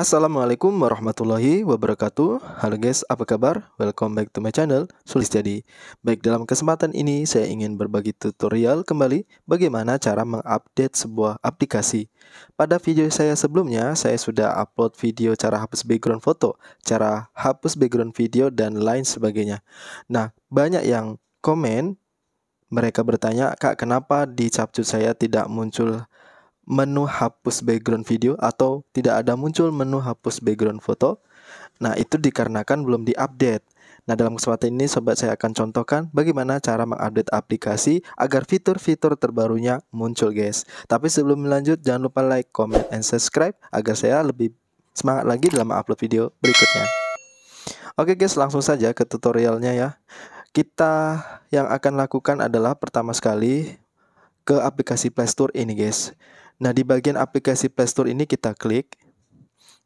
Assalamualaikum warahmatullahi wabarakatuh Halo guys, apa kabar? Welcome back to my channel, Sulis Jadi Baik, dalam kesempatan ini saya ingin berbagi tutorial kembali Bagaimana cara mengupdate sebuah aplikasi Pada video saya sebelumnya, saya sudah upload video cara hapus background foto Cara hapus background video dan lain sebagainya Nah, banyak yang komen mereka bertanya, Kak, kenapa di capcut saya tidak muncul menu hapus background video atau tidak ada muncul menu hapus background foto. Nah, itu dikarenakan belum diupdate. Nah, dalam kesempatan ini sobat saya akan contohkan bagaimana cara mengupdate aplikasi agar fitur-fitur terbarunya muncul, guys. Tapi sebelum lanjut, jangan lupa like, comment, and subscribe agar saya lebih semangat lagi dalam upload video berikutnya. Oke, guys, langsung saja ke tutorialnya ya. Kita yang akan lakukan adalah pertama sekali ke aplikasi Play Store ini, guys. Nah, di bagian aplikasi Play Store ini kita klik.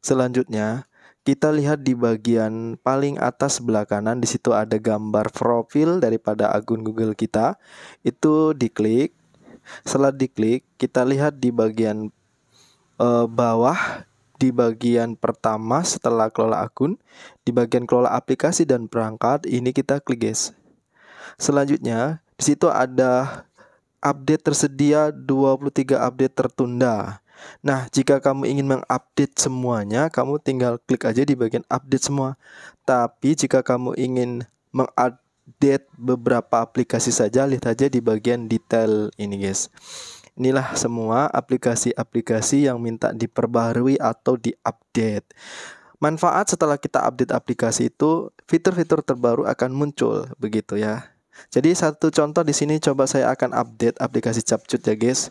Selanjutnya, kita lihat di bagian paling atas sebelah kanan di situ ada gambar profil daripada akun Google kita. Itu diklik. Setelah diklik, kita lihat di bagian e, bawah di bagian pertama setelah kelola akun, di bagian kelola aplikasi dan perangkat ini kita klik guys. Selanjutnya, di situ ada update tersedia, 23 update tertunda. Nah, jika kamu ingin mengupdate semuanya, kamu tinggal klik aja di bagian update semua. Tapi jika kamu ingin mengupdate beberapa aplikasi saja, lihat aja di bagian detail ini, guys. Inilah semua aplikasi-aplikasi yang minta diperbarui atau diupdate. Manfaat setelah kita update aplikasi itu, fitur-fitur terbaru akan muncul, begitu ya. Jadi satu contoh di sini coba saya akan update aplikasi Capcut ya guys.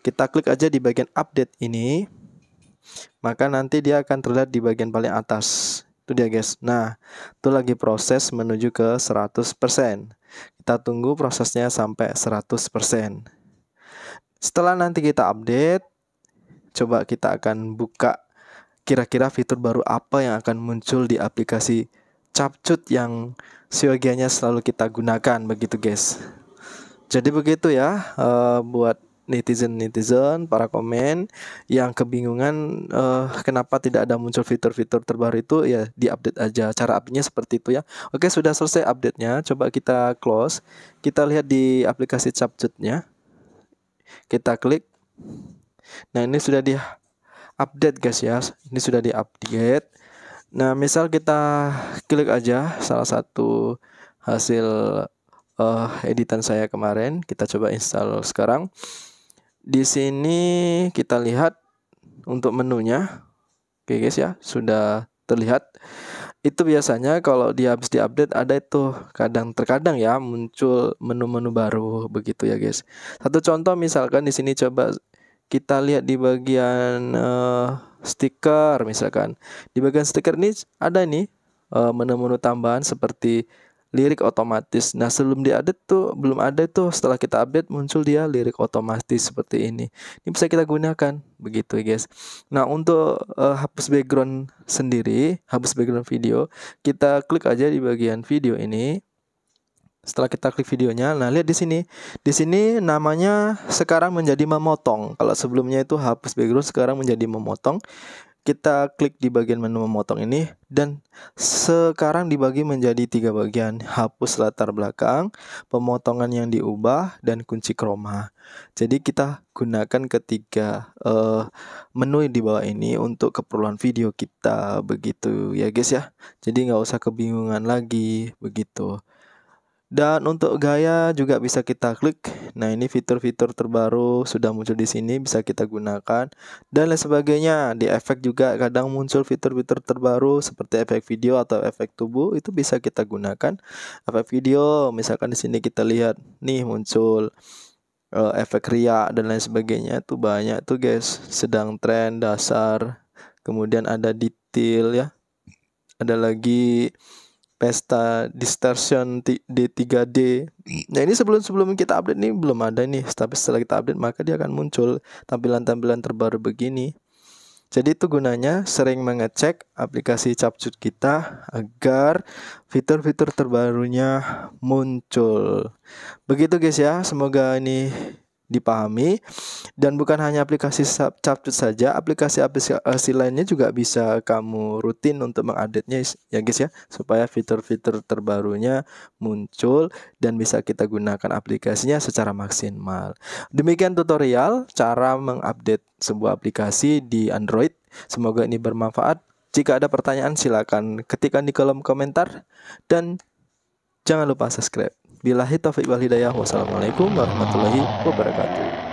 Kita klik aja di bagian update ini. Maka nanti dia akan terlihat di bagian paling atas. Itu dia guys. Nah, itu lagi proses menuju ke 100%. Kita tunggu prosesnya sampai 100%. Setelah nanti kita update, coba kita akan buka kira-kira fitur baru apa yang akan muncul di aplikasi capcut yang siogianya selalu kita gunakan begitu guys. Jadi begitu ya uh, buat netizen-netizen, para komen yang kebingungan uh, kenapa tidak ada muncul fitur-fitur terbaru itu ya diupdate aja. Cara update-nya seperti itu ya. Oke, sudah selesai update-nya. Coba kita close. Kita lihat di aplikasi Capcut-nya. Kita klik. Nah, ini sudah di update guys ya. Ini sudah di update. Nah, misal kita klik aja salah satu hasil uh, editan saya kemarin, kita coba install sekarang. Di sini kita lihat untuk menunya. Oke guys ya, sudah terlihat. Itu biasanya kalau dia habis diupdate ada itu kadang terkadang ya muncul menu-menu baru begitu ya guys. Satu contoh misalkan di sini coba kita lihat di bagian uh, stiker misalkan. Di bagian stiker ini ada nih eh, menu-menu tambahan seperti lirik otomatis. Nah, sebelum di update tuh belum ada tuh setelah kita update muncul dia lirik otomatis seperti ini. Ini bisa kita gunakan begitu, guys. Nah, untuk uh, hapus background sendiri, hapus background video, kita klik aja di bagian video ini setelah kita klik videonya nah lihat di sini di sini namanya sekarang menjadi memotong kalau sebelumnya itu hapus background sekarang menjadi memotong kita klik di bagian menu memotong ini dan sekarang dibagi menjadi tiga bagian hapus latar belakang pemotongan yang diubah dan kunci chroma jadi kita gunakan ketiga uh, menu di bawah ini untuk keperluan video kita begitu ya guys ya jadi nggak usah kebingungan lagi begitu dan untuk gaya juga bisa kita klik. Nah, ini fitur-fitur terbaru sudah muncul di sini bisa kita gunakan dan lain sebagainya. Di efek juga kadang muncul fitur-fitur terbaru seperti efek video atau efek tubuh itu bisa kita gunakan. Efek video misalkan di sini kita lihat nih muncul uh, efek riak dan lain sebagainya itu banyak tuh guys sedang tren dasar kemudian ada detail ya ada lagi pesta distortion d 3D. Nah ini sebelum sebelum kita update nih belum ada nih, tapi setelah kita update maka dia akan muncul tampilan-tampilan terbaru begini. Jadi itu gunanya sering mengecek aplikasi capcut kita agar fitur-fitur terbarunya muncul. Begitu guys ya, semoga ini dipahami dan bukan hanya aplikasi Capcut saja, aplikasi-aplikasi lainnya juga bisa kamu rutin untuk mengupdate-nya ya guys ya supaya fitur-fitur terbarunya muncul dan bisa kita gunakan aplikasinya secara maksimal. Demikian tutorial cara mengupdate sebuah aplikasi di Android. Semoga ini bermanfaat. Jika ada pertanyaan silakan ketikkan di kolom komentar dan jangan lupa subscribe. Bilahi taufiq wal hidayah. Wassalamualaikum warahmatullahi wabarakatuh.